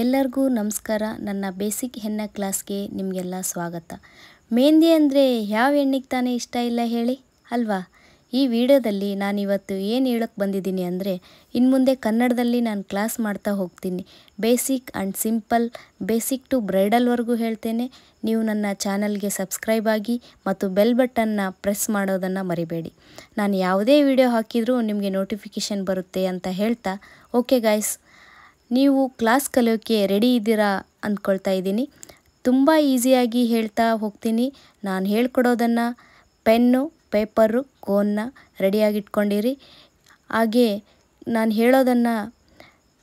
ಎಲ್ಲರಿಗೂ ನಮಸ್ಕಾರ ನನ್ನ ಬೇಸಿಕ್ ಹೆಣ್ಣ ಕ್ಲಾಸ್ಗೆ ನಿಮಗೆಲ್ಲ ಸ್ವಾಗತ ಮೆಹಂದಿ ಅಂದರೆ ಯಾವ ಹೆಣ್ಣಿಗೆ ತಾನೇ ಇಷ್ಟ ಇಲ್ಲ ಹೇಳಿ ಅಲ್ವಾ ಈ ವಿಡಿಯೋದಲ್ಲಿ ನಾನಿವತ್ತು ಏನು ಹೇಳೋಕ್ಕೆ ಬಂದಿದ್ದೀನಿ ಅಂದರೆ ಇನ್ನು ಮುಂದೆ ಕನ್ನಡದಲ್ಲಿ ನಾನು ಕ್ಲಾಸ್ ಮಾಡ್ತಾ ಹೋಗ್ತೀನಿ basic and simple basic to ಬ್ರೈಡಲ್ವರೆಗೂ ಹೇಳ್ತೇನೆ ನೀವು ನನ್ನ ಚಾನಲ್ಗೆ ಸಬ್ಸ್ಕ್ರೈಬ್ ಆಗಿ ಮತ್ತು ಬೆಲ್ ಬಟನ್ನ ಪ್ರೆಸ್ ಮಾಡೋದನ್ನು ಮರಿಬೇಡಿ ನಾನು ಯಾವುದೇ ವಿಡಿಯೋ ಹಾಕಿದರೂ ನಿಮಗೆ ನೋಟಿಫಿಕೇಷನ್ ಬರುತ್ತೆ ಅಂತ ಹೇಳ್ತಾ ಓಕೆ ಗಾಯ್ಸ್ ನೀವು ಕ್ಲಾಸ್ ಕಲಿಯೋಕ್ಕೆ ರೆಡಿ ಇದ್ದೀರಾ ಅಂದ್ಕೊಳ್ತಾ ಇದ್ದೀನಿ ತುಂಬ ಈಸಿಯಾಗಿ ಹೇಳ್ತಾ ಹೋಗ್ತೀನಿ ನಾನು ಹೇಳ್ಕೊಡೋದನ್ನು ಪೆನ್ನು ಪೇಪರು ಕೋನ್ನ ರೆಡಿಯಾಗಿಟ್ಕೊಂಡಿರಿ ಹಾಗೆ ನಾನು ಹೇಳೋದನ್ನು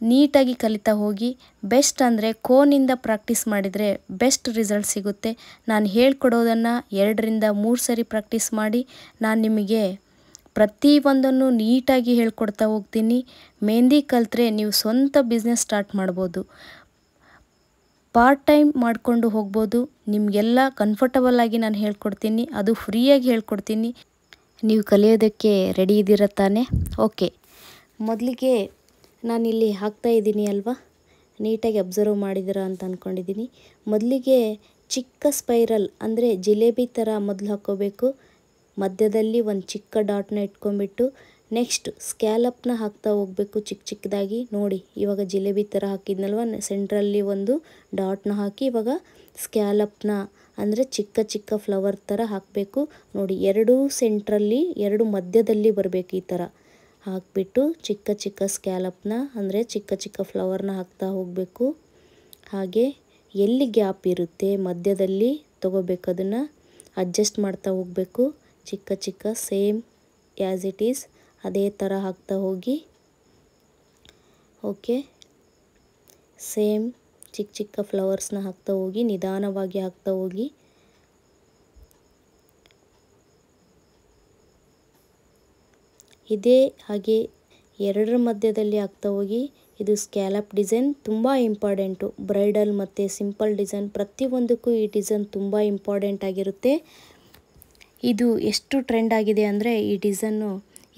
ನೀಟಾಗಿ ಕಲಿತಾ ಹೋಗಿ ಬೆಸ್ಟ್ ಅಂದರೆ ಕೋನಿಂದ ಪ್ರಾಕ್ಟೀಸ್ ಮಾಡಿದರೆ ಬೆಸ್ಟ್ ರಿಸಲ್ಟ್ ಸಿಗುತ್ತೆ ನಾನು ಹೇಳ್ಕೊಡೋದನ್ನು ಎರಡರಿಂದ ಮೂರು ಸರಿ ಪ್ರಾಕ್ಟೀಸ್ ಮಾಡಿ ನಾನು ನಿಮಗೆ ಪ್ರತಿಯೊಂದನ್ನು ನೀಟಾಗಿ ಹೇಳ್ಕೊಡ್ತಾ ಹೋಗ್ತೀನಿ ಮೆಹಂದಿ ಕಲಿತ್ರೆ ನೀವು ಸ್ವಂತ ಬಿಸ್ನೆಸ್ ಸ್ಟಾರ್ಟ್ ಮಾಡ್ಬೋದು ಪಾರ್ಟ್ ಟೈಮ್ ಮಾಡಿಕೊಂಡು ಹೋಗ್ಬೋದು ನಿಮಗೆಲ್ಲ ಕಂಫರ್ಟಬಲ್ ಆಗಿ ನಾನು ಹೇಳ್ಕೊಡ್ತೀನಿ ಅದು ಫ್ರೀಯಾಗಿ ಹೇಳ್ಕೊಡ್ತೀನಿ ನೀವು ಕಲಿಯೋದಕ್ಕೆ ರೆಡಿ ಇದ್ದೀರ ತಾನೇ ಓಕೆ ಮೊದಲಿಗೆ ನಾನಿಲ್ಲಿ ಹಾಕ್ತಾ ಇದ್ದೀನಿ ಅಲ್ವಾ ನೀಟಾಗಿ ಅಬ್ಸರ್ವ್ ಮಾಡಿದಿರ ಅಂತ ಅಂದ್ಕೊಂಡಿದ್ದೀನಿ ಮೊದಲಿಗೆ ಚಿಕ್ಕ ಸ್ಪೈರಲ್ ಅಂದರೆ ಜಿಲೇಬಿ ಥರ ಮೊದಲು ಹಾಕ್ಕೋಬೇಕು ಮಧ್ಯದಲ್ಲಿ ಒಂದು ಚಿಕ್ಕ ಡಾಟ್ನ ಇಟ್ಕೊಂಡ್ಬಿಟ್ಟು ನೆಕ್ಸ್ಟ್ ಸ್ಕ್ಯಾಲಪ್ನ ಹಾಕ್ತಾ ಹೋಗಬೇಕು ಚಿಕ್ಕ ಚಿಕ್ಕದಾಗಿ ನೋಡಿ ಇವಾಗ ಜಿಲೇಬಿ ಥರ ಹಾಕಿದ್ನಲ್ವ ಸೆಂಟ್ರಲ್ಲಿ ಒಂದು ಡಾಟ್ನ ಹಾಕಿ ಇವಾಗ ಸ್ಕ್ಯಾಲಪ್ನ ಅಂದರೆ ಚಿಕ್ಕ ಚಿಕ್ಕ ಫ್ಲವರ್ ಥರ ಹಾಕಬೇಕು ನೋಡಿ ಎರಡೂ ಸೆಂಟ್ರಲ್ಲಿ ಎರಡು ಮಧ್ಯದಲ್ಲಿ ಬರಬೇಕು ಈ ಥರ ಹಾಕಿಬಿಟ್ಟು ಚಿಕ್ಕ ಚಿಕ್ಕ ಸ್ಕ್ಯಾಲಪ್ನ ಅಂದರೆ ಚಿಕ್ಕ ಚಿಕ್ಕ ಫ್ಲವರ್ನ ಹಾಕ್ತಾ ಹೋಗಬೇಕು ಹಾಗೆ ಎಲ್ಲಿ ಗ್ಯಾಪ್ ಇರುತ್ತೆ ಮಧ್ಯದಲ್ಲಿ ತೊಗೋಬೇಕು ಅದನ್ನು ಅಡ್ಜಸ್ಟ್ ಮಾಡ್ತಾ ಹೋಗಬೇಕು ಚಿಕ್ಕ ಚಿಕ್ಕ ಸೇಮ್ ಆ್ಯಸ್ ಇಟ್ ಈಸ್ ಅದೇ ಥರ ಹಾಕ್ತಾ ಹೋಗಿ ಓಕೆ ಸೇಮ್ ಚಿಕ್ಕ ಚಿಕ್ಕ ಫ್ಲವರ್ಸ್ನ ಹಾಕ್ತಾ ಹೋಗಿ ನಿಧಾನವಾಗಿ ಹಾಕ್ತಾ ಹೋಗಿ ಇದೇ ಹಾಗೆ ಎರಡರ ಮಧ್ಯದಲ್ಲಿ ಹಾಕ್ತಾ ಹೋಗಿ ಇದು ಸ್ಕ್ಯಾಲಪ್ ಡಿಸೈನ್ ತುಂಬ ಇಂಪಾರ್ಟೆಂಟು ಬ್ರೈಡಲ್ ಮತ್ತು ಸಿಂಪಲ್ ಡಿಸೈನ್ ಪ್ರತಿಯೊಂದಕ್ಕೂ ಈ ಡಿಸೈನ್ ತುಂಬ ಇಂಪಾರ್ಟೆಂಟ್ ಆಗಿರುತ್ತೆ ಇದು ಎಷ್ಟು ಟ್ರೆಂಡ್ ಆಗಿದೆ ಅಂದರೆ ಈ ಡಿಸೈನು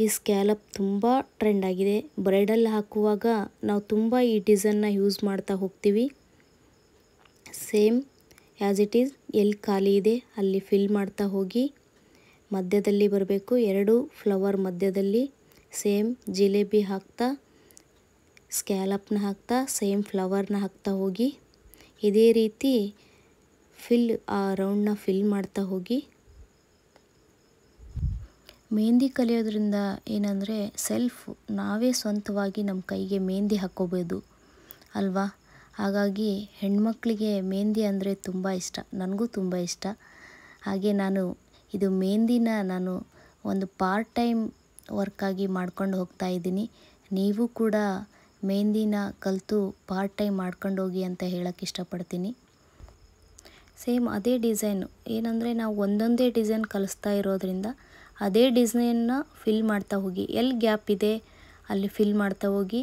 ಈ ಸ್ಕ್ಯಾಲಪ್ ತುಂಬ ಟ್ರೆಂಡ್ ಆಗಿದೆ ಬ್ರೈಡಲ್ ಹಾಕುವಾಗ ನಾವು ತುಂಬ ಈ ಡಿಸೈನ್ನ ಯೂಸ್ ಮಾಡ್ತಾ ಹೋಗ್ತೀವಿ ಸೇಮ್ ಆ್ಯಸ್ ಇಟ್ ಈಸ್ ಎಲ್ಲಿ ಖಾಲಿ ಇದೆ ಅಲ್ಲಿ ಫಿಲ್ ಮಾಡ್ತಾ ಹೋಗಿ ಮಧ್ಯದಲ್ಲಿ ಬರಬೇಕು ಎರಡು ಫ್ಲವರ್ ಮಧ್ಯದಲ್ಲಿ ಸೇಮ್ ಜಿಲೇಬಿ ಹಾಕ್ತಾ ಸ್ಕ್ಯಾಲಪ್ನ ಹಾಕ್ತಾ ಸೇಮ್ ಫ್ಲವರ್ನ ಹಾಕ್ತಾ ಹೋಗಿ ಇದೇ ರೀತಿ ಫಿಲ್ ಆ ರೌಂಡ್ನ ಫಿಲ್ ಮಾಡ್ತಾ ಹೋಗಿ ಮೆಹಂದಿ ಕಲಿಯೋದ್ರಿಂದ ಏನಂದರೆ ಸೆಲ್ಫ್ ನಾವೇ ಸ್ವಂತವಾಗಿ ನಮ್ಮ ಕೈಗೆ ಮೆಹಂದಿ ಹಾಕ್ಕೋಬೋದು ಅಲ್ವಾ ಹಾಗಾಗಿ ಹೆಣ್ಮಕ್ಕಳಿಗೆ ಮೆಹಂದಿ ಅಂದರೆ ತುಂಬ ಇಷ್ಟ ನನಗೂ ತುಂಬ ಇಷ್ಟ ಹಾಗೆ ನಾನು ಇದು ಮೆಹಂದಿನ ನಾನು ಒಂದು ಪಾರ್ಟ್ ಟೈಮ್ ವರ್ಕಾಗಿ ಮಾಡ್ಕೊಂಡು ಹೋಗ್ತಾ ಇದ್ದೀನಿ ನೀವು ಕೂಡ ಮೆಹಂದಿನ ಕಲಿತು ಪಾರ್ಟ್ ಟೈಮ್ ಮಾಡ್ಕೊಂಡು ಹೋಗಿ ಅಂತ ಹೇಳೋಕ್ಕೆ ಇಷ್ಟಪಡ್ತೀನಿ ಸೇಮ್ ಅದೇ ಡಿಸೈನು ಏನಂದರೆ ನಾವು ಒಂದೊಂದೇ ಡಿಸೈನ್ ಕಲಿಸ್ತಾ ಇರೋದ್ರಿಂದ ಅದೇ ಡಿಸೈನ್ನ ಫಿಲ್ ಮಾಡ್ತಾ ಹೋಗಿ ಎಲ್ಲಿ ಗ್ಯಾಪ್ ಇದೆ ಅಲ್ಲಿ ಫಿಲ್ ಮಾಡ್ತಾ ಹೋಗಿ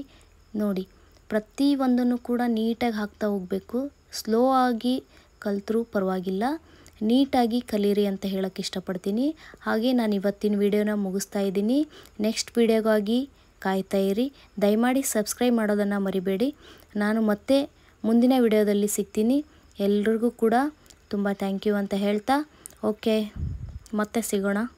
ನೋಡಿ ಪ್ರತಿಯೊಂದನ್ನು ಕೂಡ ನೀಟಾಗಿ ಹಾಕ್ತಾ ಹೋಗಬೇಕು ಸ್ಲೋ ಆಗಿ ಕಲ್ತರೂ ಪರವಾಗಿಲ್ಲ ನೀಟಾಗಿ ಕಲೀರಿ ಅಂತ ಹೇಳೋಕ್ಕೆ ಇಷ್ಟಪಡ್ತೀನಿ ಹಾಗೆ ನಾನು ಇವತ್ತಿನ ವಿಡಿಯೋನ ಮುಗಿಸ್ತಾ ಇದ್ದೀನಿ ನೆಕ್ಸ್ಟ್ ವಿಡಿಯೋಗಾಗಿ ಕಾಯ್ತಾ ಇರಿ ದಯಮಾಡಿ ಸಬ್ಸ್ಕ್ರೈಬ್ ಮಾಡೋದನ್ನು ಮರಿಬೇಡಿ ನಾನು ಮತ್ತೆ ಮುಂದಿನ ವಿಡಿಯೋದಲ್ಲಿ ಸಿಗ್ತೀನಿ ಎಲ್ರಿಗೂ ಕೂಡ ತುಂಬ ಥ್ಯಾಂಕ್ ಯು ಅಂತ ಹೇಳ್ತಾ ಓಕೆ ಮತ್ತೆ ಸಿಗೋಣ